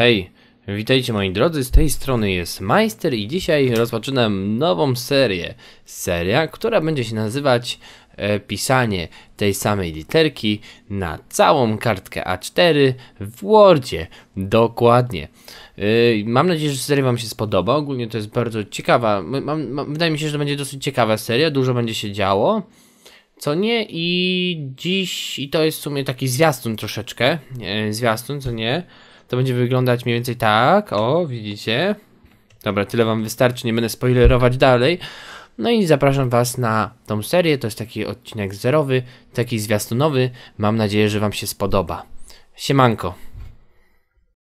Hej, witajcie moi drodzy, z tej strony jest Majster i dzisiaj rozpoczynam nową serię. Seria, która będzie się nazywać e, pisanie tej samej literki na całą kartkę A4 w Wordzie. Dokładnie. Yy, mam nadzieję, że seria Wam się spodoba. Ogólnie to jest bardzo ciekawa. Mam, mam, wydaje mi się, że to będzie dosyć ciekawa seria, dużo będzie się działo co nie i dziś, i to jest w sumie taki zwiastun troszeczkę, e, zwiastun, co nie, to będzie wyglądać mniej więcej tak, o widzicie. Dobra, tyle wam wystarczy, nie będę spoilerować dalej. No i zapraszam Was na tą serię, to jest taki odcinek zerowy, taki zwiastunowy. Mam nadzieję, że Wam się spodoba. Siemanko.